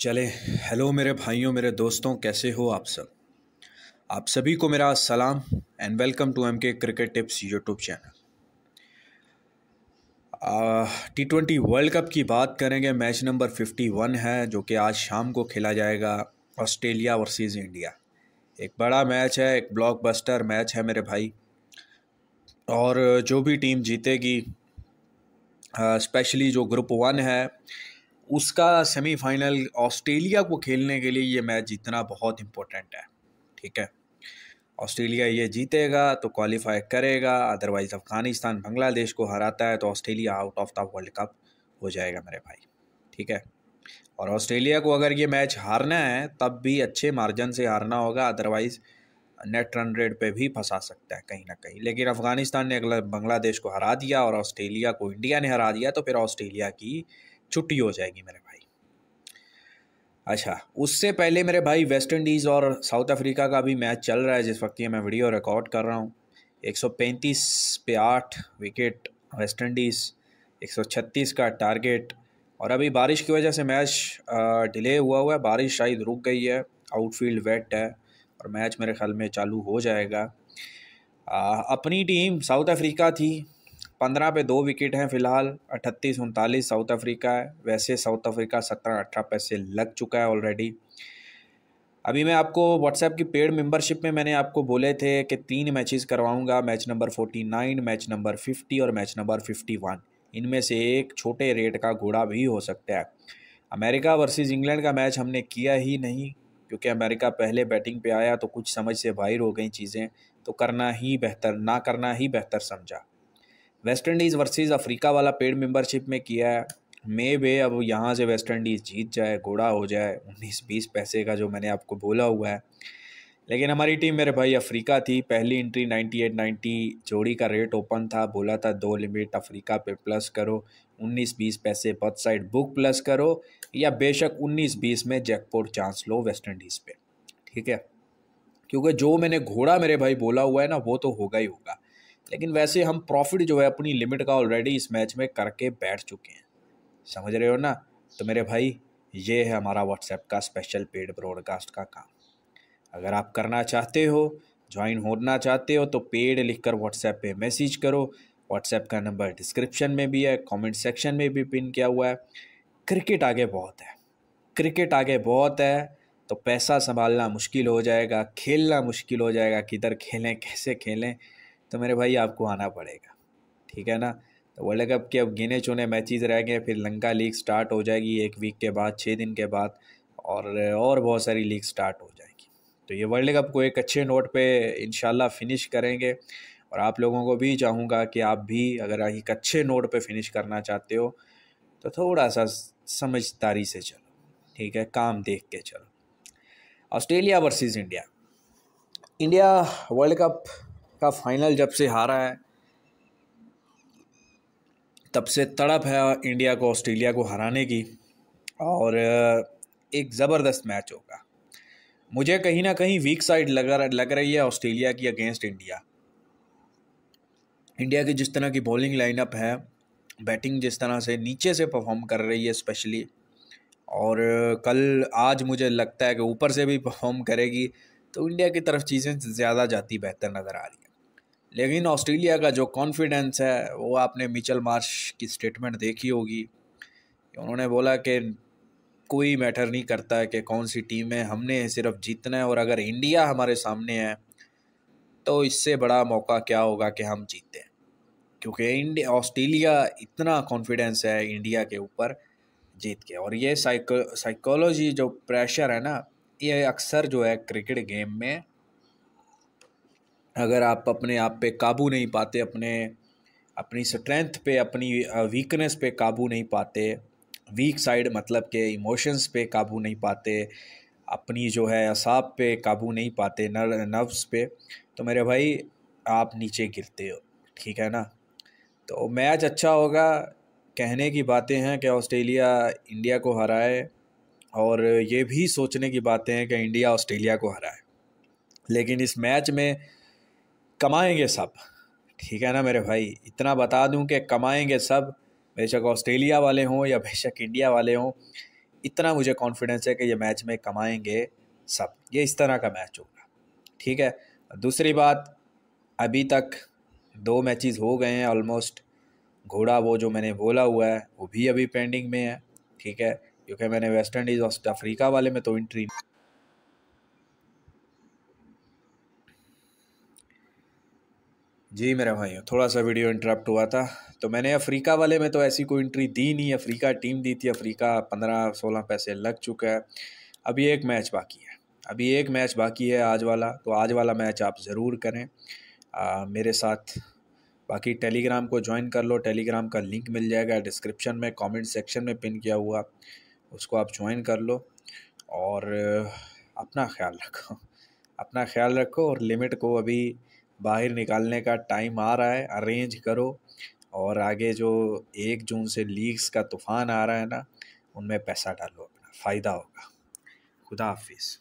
चले हेलो मेरे भाइयों मेरे दोस्तों कैसे हो आप सब आप सभी को मेरा सलाम and welcome to M K cricket tips YouTube channel T twenty World Cup की बात करेंगे मैच नंबर फिफ्टी वन है जो कि आज शाम को खेला जाएगा ऑस्ट्रेलिया वर्सेस इंडिया एक बड़ा मैच है एक ब्लॉकबस्टर मैच है मेरे भाई और जो भी टीम जीतेगी स्पेशली जो ग्रुप वन है उसका सेमीफाइनल ऑस्ट्रेलिया को खेलने के लिए ये मैच जीतना बहुत इम्पोर्टेंट है ठीक है ऑस्ट्रेलिया ये जीतेगा तो क्वालिफाई करेगा अदरवाइज़ अफ़गानिस्तान बांग्लादेश को हराता है तो Australia out of the World Cup हो जाएगा मेरे भाई ठीक है और ऑस्ट्रेलिया को अगर ये मैच हारना है तब भी अच्छे मार्जिन से हारना होगा अदरवाइज़ नेट रन रेट पे भी फंसा सकता है कहीं ना कहीं लेकिन अफ़गानिस्तान ने अगला बांग्लादेश को हरा दिया और ऑस्ट्रेलिया को इंडिया ने हरा दिया तो फिर ऑस्ट्रेलिया की छुट्टी हो जाएगी मेरे भाई अच्छा उससे पहले मेरे भाई वेस्ट इंडीज़ और साउथ अफ्रीका का भी मैच चल रहा है जिस वक्त ये मैं वीडियो रिकॉर्ड कर रहा हूँ 135 पे आठ विकेट वेस्ट इंडीज़ 136 का टारगेट और अभी बारिश की वजह से मैच डिले हुआ हुआ है बारिश शायद रुक गई है आउटफील्ड वेट है और मैच मेरे ख्याल में चालू हो जाएगा आ, अपनी टीम साउथ अफ्रीका थी पंद्रह पे दो विकेट हैं फिलहाल अट्ठतीस उनतालीस साउथ अफ्रीका है वैसे साउथ अफ्रीका सत्रह अठारह पैसे लग चुका है ऑलरेडी अभी मैं आपको व्हाट्सएप की पेड मेंबरशिप में मैंने आपको बोले थे कि तीन मैचेस करवाऊंगा match number forty nine match number fifty और मैच नंबर फिफ्टी वन इनमें से एक छोटे रेट का घोड़ा भी हो सकता है अमेरिका वर्सेस इंग्लैंड का मैच हमने किया ही नहीं क्योंकि अमेरिका पहले बैटिंग पे आया तो कुछ समझ से बाहर हो गई चीज़ें तो करना ही बेहतर ना करना ही बेहतर समझा वेस्ट इंडीज़ वर्सेस अफ्रीका वाला पेड मेंबरशिप में किया है मे वे अब यहाँ से वेस्ट इंडीज़ जीत जाए घोड़ा हो जाए उन्नीस बीस पैसे का जो मैंने आपको बोला हुआ है लेकिन हमारी टीम मेरे भाई अफ्रीका थी पहली एंट्री एट नाइन्टी जोड़ी का रेट ओपन था बोला था दो लिमिट अफ्रीका पे प्लस करो उन्नीस बीस पैसे बथ साइड बुक प्लस करो या बेशक उन्नीस बीस में जैकपोर्ट चांस लो वेस्ट इंडीज़ पे ठीक है क्योंकि जो मैंने घोड़ा मेरे भाई बोला हुआ है ना वो तो होगा ही होगा लेकिन वैसे हम प्रॉफिट जो है अपनी लिमिट का ऑलरेडी इस मैच में करके बैठ चुके हैं समझ रहे हो ना तो मेरे भाई ये है हमारा व्हाट्सएप का स्पेशल पेड ब्रॉडकास्ट का काम अगर आप करना चाहते हो ज्वाइन होना चाहते हो तो पेड लिख कर व्हाट्सएप पर मैसेज करो व्हाट्सएप का नंबर डिस्क्रिप्शन में भी है कमेंट सेक्शन में भी पिन किया हुआ है क्रिकेट आगे बहुत है क्रिकेट आगे बहुत है तो पैसा संभालना मुश्किल हो जाएगा खेलना मुश्किल हो जाएगा किधर खेलें कैसे खेलें तो मेरे भाई आपको आना पड़ेगा ठीक है ना तो वर्ल्ड कप के अब गिने चुने मैचेस रह गए फिर लंका लीग स्टार्ट हो जाएगी एक वीक के बाद छः दिन के बाद और और बहुत सारी लीग स्टार्ट हो जाएगी तो ये वर्ल्ड कप को एक अच्छे नोट पे इन फिनिश करेंगे और आप लोगों को भी चाहूँगा कि आप भी अगर एक अच्छे नोट पे फिनिश करना चाहते हो तो थोड़ा सा समझदारी से चलो ठीक है काम देख के चलो Australia versus India India World Cup का फाइनल जब से हारा है तब से तड़प है इंडिया को ऑस्ट्रेलिया को हराने की और एक ज़बरदस्त मैच होगा मुझे कहीं ना कहीं वीक साइड लगा लग रही है ऑस्ट्रेलिया की अगेंस्ट इंडिया इंडिया की जिस तरह की बॉलिंग लाइनअप है बैटिंग जिस तरह से नीचे से परफॉर्म कर रही है स्पेशली और कल आज मुझे लगता है कि ऊपर से भी परफॉर्म करेगी तो इंडिया की तरफ चीज़ें ज़्यादा जाती बेहतर नज़र आ रही है लेकिन ऑस्ट्रेलिया का जो कॉन्फिडेंस है वो आपने मिचल मार्श की स्टेटमेंट देखी होगी उन्होंने बोला कि कोई मैटर नहीं करता है कि कौन सी टीम है हमने सिर्फ जीतना है और अगर इंडिया हमारे सामने है तो इससे बड़ा मौका क्या होगा कि हम जीतें क्योंकि इंडिया ऑस्ट्रेलिया इतना कॉन्फिडेंस है इंडिया के ऊपर जीत के और ये साइको साइकोलॉजी जो प्रेशर है ना ये अक्सर जो है क्रिकेट गेम में अगर आप अपने आप पे काबू नहीं पाते अपने अपनी स्ट्रेंथ पे अपनी वीकनेस पे काबू नहीं पाते वीक साइड मतलब के इमोशंस पे काबू नहीं पाते अपनी जो है असाब पे काबू नहीं पाते नर नर्व्स पे तो मेरे भाई आप नीचे गिरते हो ठीक है ना तो मैच अच्छा होगा कहने की बातें हैं कि ऑस्ट्रेलिया इंडिया को हराए और ये भी सोचने की बातें हैं कि इंडिया ऑस्ट्रेलिया को हराए लेकिन इस मैच में कमाएंगे सब ठीक है ना मेरे भाई इतना बता दूं कि कमाएंगे सब बेशक ऑस्ट्रेलिया वाले हों या बेशक इंडिया वाले हों इतना मुझे कॉन्फिडेंस है कि ये मैच में कमाएंगे सब ये इस तरह का मैच होगा ठीक है दूसरी बात अभी तक दो मैचेस हो गए हैं ऑलमोस्ट घोड़ा वो जो मैंने बोला हुआ है वो भी अभी पेंडिंग में है ठीक है क्योंकि मैंने वेस्ट इंडीज़ और अफ्रीका वाले में तो इंट्री जी मेरे भाइयों थोड़ा सा वीडियो इंटरप्ट हुआ था तो मैंने अफ्रीका वाले में तो ऐसी कोई इंट्री दी नहीं अफ्रीका टीम दी थी अफ्रीका पंद्रह सोलह पैसे लग चुका है अभी एक मैच बाकी है अभी एक मैच बाकी है आज वाला तो आज वाला मैच आप ज़रूर करें आ, मेरे साथ बाकी टेलीग्राम को ज्वाइन कर लो टेलीग्राम का लिंक मिल जाएगा डिस्क्रिप्शन में कमेंट सेक्शन में पिन किया हुआ उसको आप ज्वाइन कर लो और अपना ख्याल रखो अपना ख्याल रखो और लिमिट को अभी बाहर निकालने का टाइम आ रहा है अरेंज करो और आगे जो एक जून से लीक्स का तूफ़ान आ रहा है ना उनमें पैसा डालो अपना फ़ायदा होगा खुदा हाफिज़